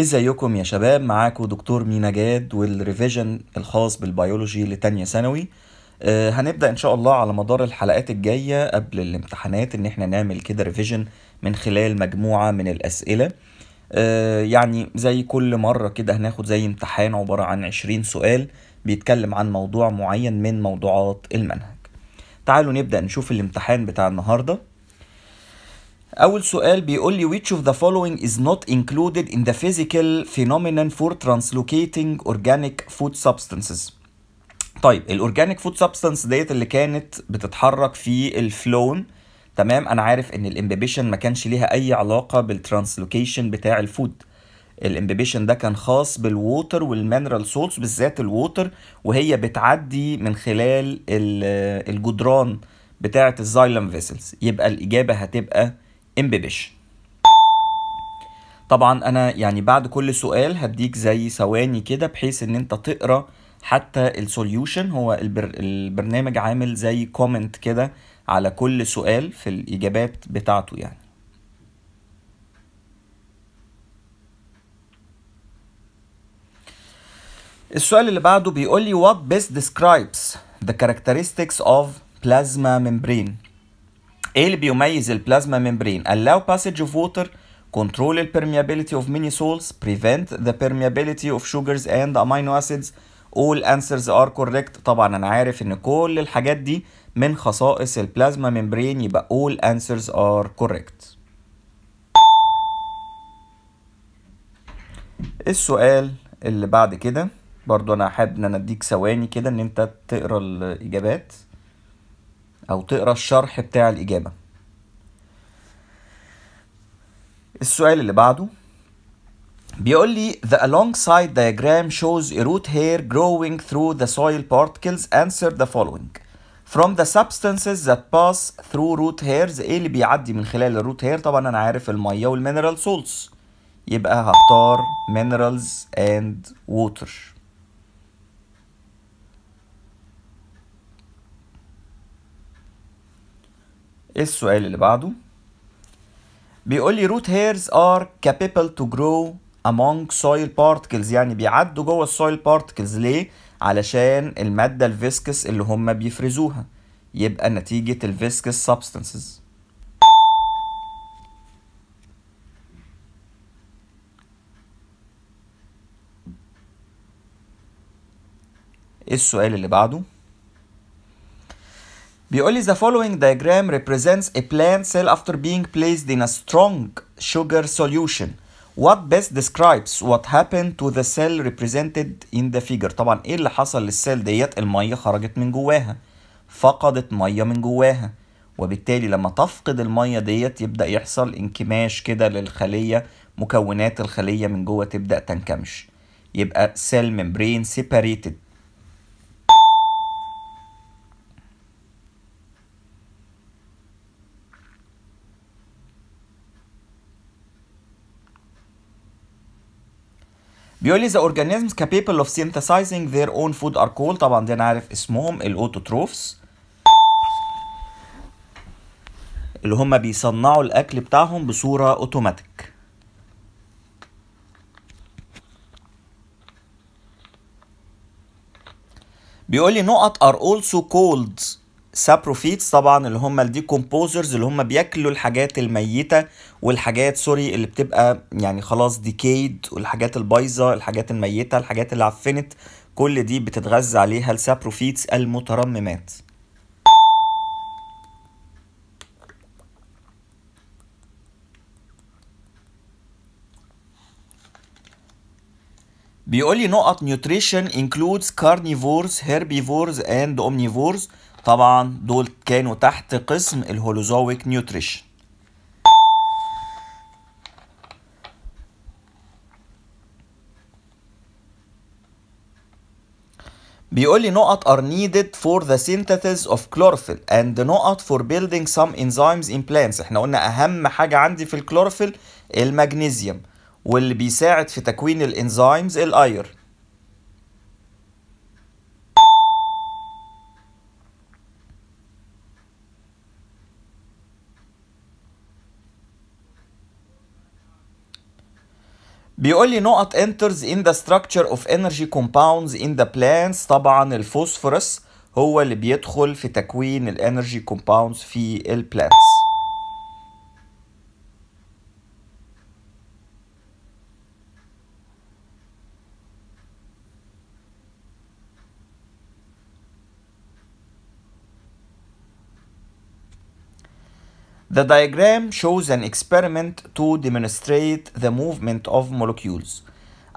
ازيكم يا شباب معاكم دكتور مينا جاد والريفيجن الخاص بالبيولوجي لتانية ثانوي أه هنبدا ان شاء الله على مدار الحلقات الجايه قبل الامتحانات ان احنا نعمل كده ريفيجن من خلال مجموعه من الاسئله أه يعني زي كل مره كده هناخد زي امتحان عباره عن 20 سؤال بيتكلم عن موضوع معين من موضوعات المنهج تعالوا نبدا نشوف الامتحان بتاع النهارده أول سؤال بيقول لي which of the following is not included in the physical phenomenon for translocating organic food substances طيب الأورجانيك فود سبستانس ديت اللي كانت بتتحرك في الفلون تمام أنا عارف إن الإمبيبيشن ما كانش ليها أي علاقة بالترانسلوكيشن بتاع الفود الامبيبيشن ده كان خاص بالووتر والمينرال سولتس بالذات الووتر وهي بتعدي من خلال الجدران بتاعة الزايلم فيسلز يبقى الإجابة هتبقى امبيبيشن طبعا انا يعني بعد كل سؤال هديك زي ثواني كده بحيث ان انت تقرا حتى السوليوشن هو البر... البرنامج عامل زي كومنت كده على كل سؤال في الاجابات بتاعته يعني السؤال اللي بعده بيقول لي what best describes the characteristics of plasma membrane ايه اللي بيميز البلازما ممبرين allow passage of water control the permeability of many salts prevent the permeability of sugars and amino acids all answers are correct طبعا انا عارف ان كل الحاجات دي من خصائص البلازما ممبرين يبقى all answers are correct السؤال اللي بعد كده برضو انا حابب ان انا اديك ثواني كده ان انت تقرا الاجابات أو تقرأ الشرح بتاع الإجابة السؤال اللي بعده بيقول لي the alongside diagram shows a root hair growing through the soil particles answer the following from the substances that pass through root hairs ايه اللي بيعدي من خلال الروت هير طبعا انا عارف الميه والمينرال سولز يبقى هختار minerals and water السؤال اللي بعده بيقول لي root hairs are capable to grow among soil particles يعني بيعدوا جوه السويل particles ليه؟ علشان المادة الفيسكس اللي هم بيفرزوها يبقى نتيجة الفيسكس substances السؤال اللي بعده بيقول لي the following diagram represents a plant cell after being placed in a strong sugar solution what best describes what happened to the cell represented in the figure طبعا ايه اللي حصل للسيل ديت الميه خرجت من جواها فقدت ميه من جواها وبالتالي لما تفقد الميه ديت يبدا يحصل انكماش كده للخليه مكونات الخليه من جوه تبدا تنكمش يبقى cell membrane separated بيقول لي the organisms capable of synthesizing their own food are called طبعا دي انا عارف اسمهم الاوتوتروفز اللي هم بيصنعوا الاكل بتاعهم بصوره اوتوماتيك بيقول لي نقط are also called سابروفيتس طبعا اللي هم الديكومبوزرز اللي هم بياكلوا الحاجات الميته والحاجات سوري اللي بتبقى يعني خلاص ديكيد والحاجات البايظه الحاجات الميته الحاجات اللي عفنت كل دي بتتغذى عليها السابروفيتس المترممات بيقول لي نقط نيوتريشن انكلودز carnivores herbivores اند اومنيفورز طبعا دول كانوا تحت قسم الهولوزويك نيوتريشن بيقول لي نقط are needed for the synthesis of chlorophyll and نقط for building some enzymes in plants احنا قلنا اهم حاجة عندي في الكلوروفيل المغنيسيوم واللي بيساعد في تكوين الانزيمز الايرن بيقول لي نقط enters in the structure of energy compounds in the plants طبعا الفوسفورس هو اللي بيدخل في تكوين الانرجي كومباوندز في البلانتس The diagram shows an experiment to demonstrate the movement of molecules.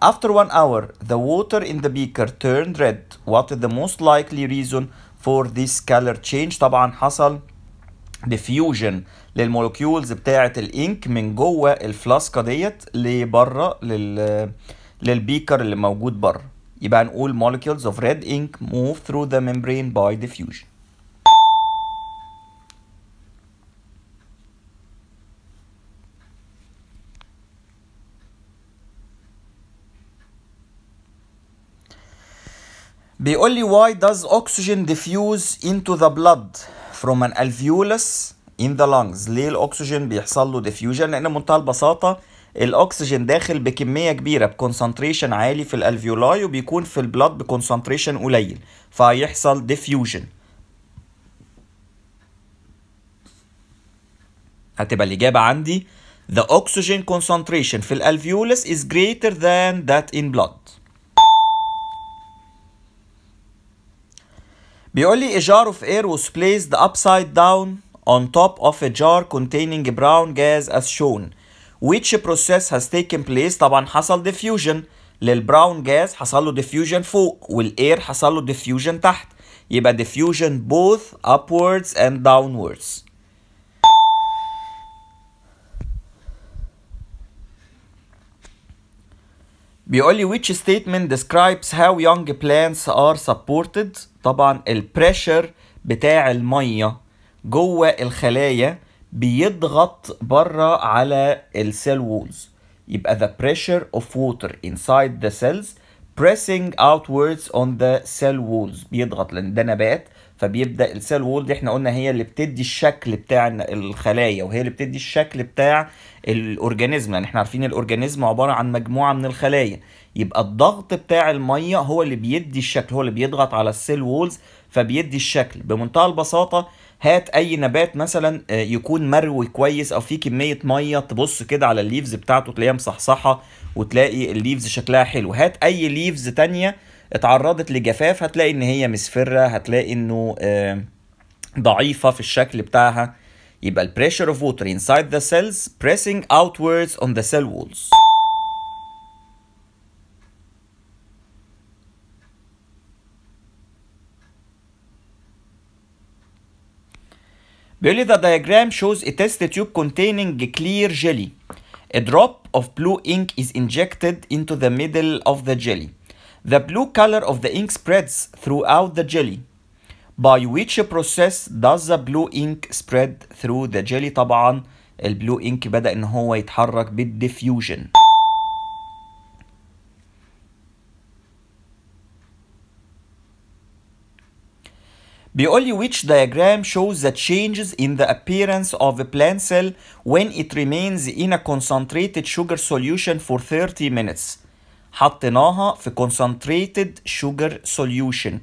After one hour, the water in the beaker turned red. What is the most likely reason for this color change? طبعا حصل diffusion للمولكيولز بتاعة الإنك من جوه الفلاسكة ديت لبره لل للبيكر اللي موجود بره. يبقى نقول molecules of red ink move through the membrane by diffusion. بيقول لي why does oxygen diffuse into the blood from an alveolus in the lungs ليه الاكسجين بيحصل له ديفيوجن لان بمنتهى البساطه الاكسجين داخل بكميه كبيره بكونسنتريشن عالي في الالفيولاي وبيكون في البلاد بكونسنتريشن قليل فهيحصل ديفيوجن هتبقى الاجابه عندي the oxygen concentration في الالفيولس is greater than that in blood بيقول لي a jar of air was placed upside down on top of a jar containing brown gas as shown which process has taken place طبعا حصل diffusion للبراون جاز حصل له diffusion فوق والاير حصل له diffusion تحت يبقى diffusion both upwards and downwards بيقول لي which statement describes how young plants are supported طبعا البريشر بتاع الميه جوه الخلايا بيضغط بره على السيل وولز يبقى the pressure of water inside the cells pressing outwards on the cell walls بيضغط لان ده نبات فبيبدا السيل وول دي احنا قلنا هي اللي بتدي الشكل بتاع الخلايا وهي اللي بتدي الشكل بتاع الاورجانيزم لان يعني احنا عارفين الاورجانيزم عباره عن مجموعه من الخلايا يبقى الضغط بتاع الميه هو اللي بيدي الشكل هو اللي بيضغط على السيل وولز فبيدي الشكل بمنتهى البساطه هات اي نبات مثلا آه، يكون مروي كويس او فيه كميه ميه تبص كده على الليفز بتاعته تلاقيها مصحصحه وتلاقي الليفز شكلها حلو هات اي ليفز تانية اتعرضت لجفاف هتلاقي ان هي مسفره هتلاقي انه آه، ضعيفه في الشكل بتاعها يبقى pressure of water inside the cells pressing outwards on the cell walls Below the diagram shows a test tube containing clear jelly. A drop of blue ink is injected into the middle of the jelly. The blue color of the ink spreads throughout the jelly. By which process does the blue ink spread through the jelly؟ طبعا blue ink بدأ إن هو يتحرك بالdiffusion. بيقول لي which diagram shows the changes in the appearance of a plant cell when it remains in a concentrated sugar solution for 30 minutes حطيناها في concentrated sugar solution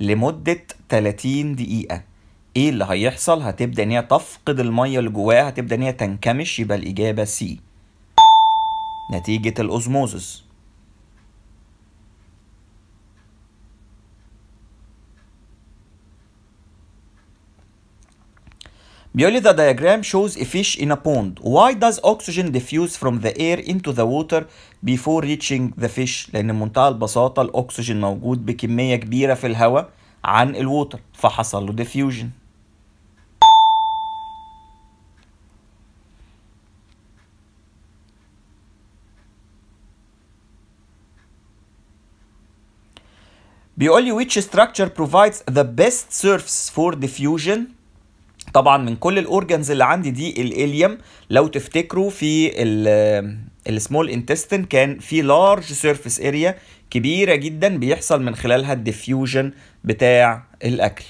لمدة 30 دقيقة ايه اللي هيحصل هتبدأ ان هي تفقد المية اللي جواها هتبدأ ان هي تنكمش يبقى الإجابة سي نتيجة الأوزموزس بيقول the diagram shows a fish in a pond. Why does oxygen diffuse from the air into the water before reaching the fish؟ لأن بمنتهى البساطة الأكسجين موجود بكمية كبيرة في الهواء عن الووتر فحصل له diffusion. بيقول لي which structure provides the best surface for diffusion طبعا من كل الاورجنز اللي عندي دي الاليم لو تفتكروا في السمول انتستين كان في لارج سيرفيس اريا كبيره جدا بيحصل من خلالها الديفيوجن بتاع الاكل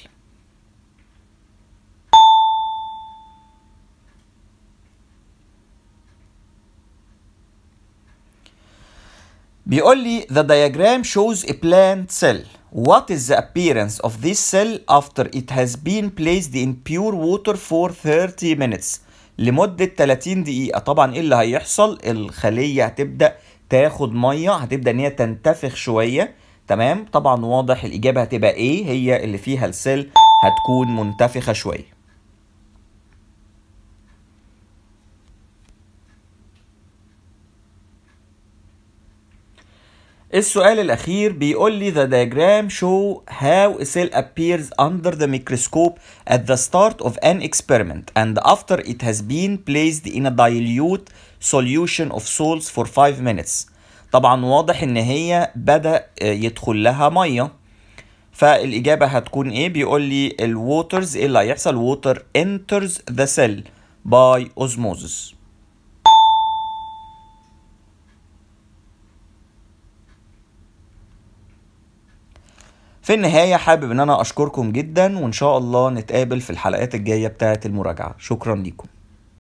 بيقول لي the diagram shows a plant cell What is the appearance of this cell after it has been placed in pure water for 30 minutes لمدة 30 دقيقة طبعا ايه اللي هيحصل الخلية هتبدأ تاخد مية هتبدأ ان هي تنتفخ شوية تمام طبعا واضح الإجابة هتبقى ايه هي اللي فيها السيل هتكون منتفخة شوية السؤال الأخير بيقول لي the diagram show how a cell appears under the microscope at the start of an experiment and after it has been placed in a dilute solution of salts for 5 minutes طبعا واضح ان هي بدأ يدخل لها مية فالإجابة هتكون ايه بيقول لي الووترز ايه اللي هيحصل water enters the cell by osmosis في النهاية حابب ان انا اشكركم جدا وان شاء الله نتقابل في الحلقات الجاية بتاعة المراجعة شكرا ليكم